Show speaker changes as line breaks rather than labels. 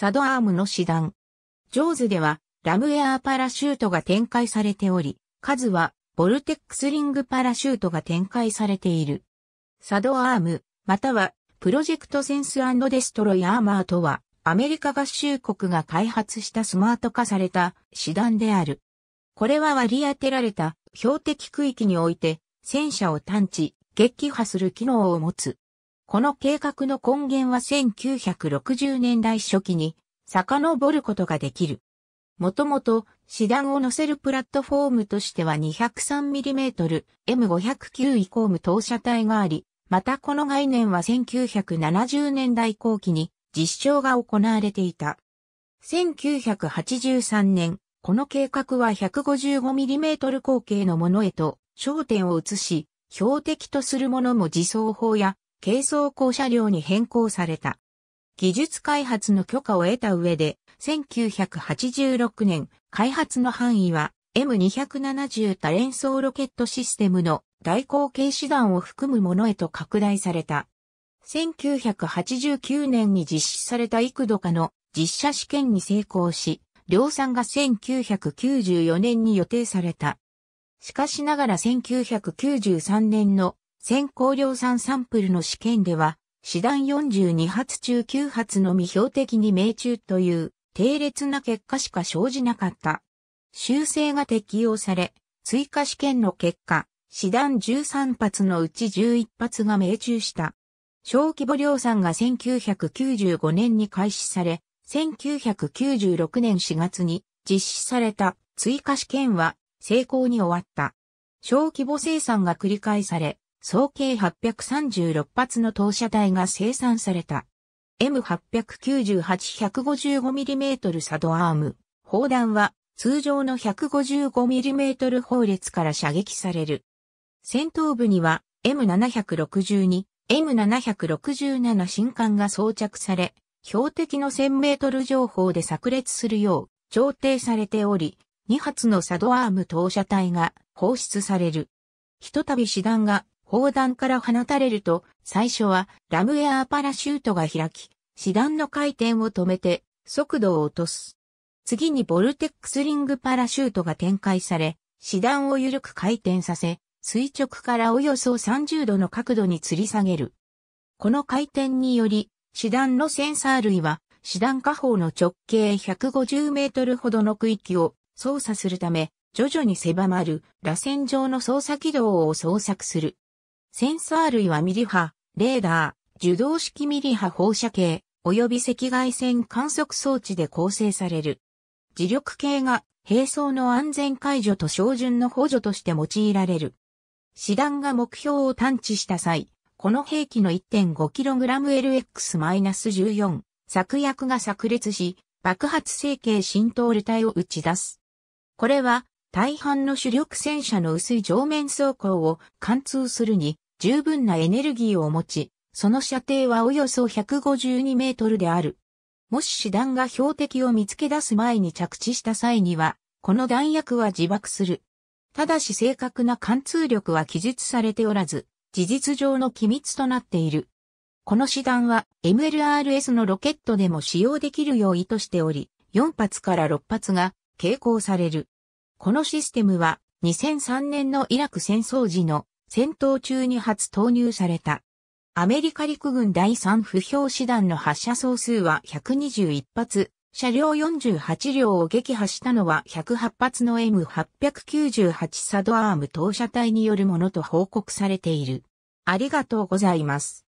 サドアームの師団。ジョーズでは、ラムエアパラシュートが展開されており、数は、ボルテックスリングパラシュートが展開されている。サドアーム、または、プロジェクトセンスデストロイアーマーとは、アメリカ合衆国が開発したスマート化された師団である。これは割り当てられた標的区域において戦車を探知、撃破する機能を持つ。この計画の根源は1960年代初期に遡ることができる。もともと、師団を乗せるプラットフォームとしては 203mm M509 イコーム投射体があり、またこの概念は1970年代後期に実証が行われていた。1983年、この計画は 155mm 口径のものへと焦点を移し、標的とするものも自走砲や軽装甲車両に変更された。技術開発の許可を得た上で、1986年、開発の範囲は M270 多連装ロケットシステムの代行軽手段を含むものへと拡大された。1989年に実施された幾度かの実写試験に成功し、量産が1994年に予定された。しかしながら1993年の先行量産サンプルの試験では、師団42発中9発のみ標的に命中という低劣な結果しか生じなかった。修正が適用され、追加試験の結果、師団13発のうち11発が命中した。小規模量産が1995年に開始され、1996年4月に実施された追加試験は成功に終わった。小規模生産が繰り返され、総計836発の投射体が生産された。M898-155mm サドアーム、砲弾は通常の 155mm 砲列から射撃される。戦闘部には M762、M767 新艦が装着され、標的の1000メートル情報で炸裂するよう調停されており、2発のサドアーム投射体が放出される。ひとたび師団が砲弾から放たれると、最初はラムエアーパラシュートが開き、子弾の回転を止めて速度を落とす。次にボルテックスリングパラシュートが展開され、子弾を緩く回転させ、垂直からおよそ30度の角度に吊り下げる。この回転により、子弾のセンサー類は、子弾下方の直径150メートルほどの区域を操作するため、徐々に狭まる螺旋状の操作軌道を捜索する。センサー類はミリ波、レーダー、受動式ミリ波放射系、及び赤外線観測装置で構成される。磁力系が並走の安全解除と照準の補助として用いられる。師団が目標を探知した際、この兵器の 1.5kgLX-14 作薬が炸裂し、爆発成形浸透流体を打ち出す。これは大半の主力戦車の薄い上面装甲を貫通するに十分なエネルギーを持ち、その射程はおよそ152メートルである。もし師団が標的を見つけ出す前に着地した際には、この弾薬は自爆する。ただし正確な貫通力は記述されておらず、事実上の機密となっている。この師団は MLRS のロケットでも使用できるよう意図しており、4発から6発が携行される。このシステムは2003年のイラク戦争時の戦闘中に初投入された。アメリカ陸軍第3不評師団の発射総数は121発、車両48両を撃破したのは108発の M898 サドアーム投射体によるものと報告されている。ありがとうございます。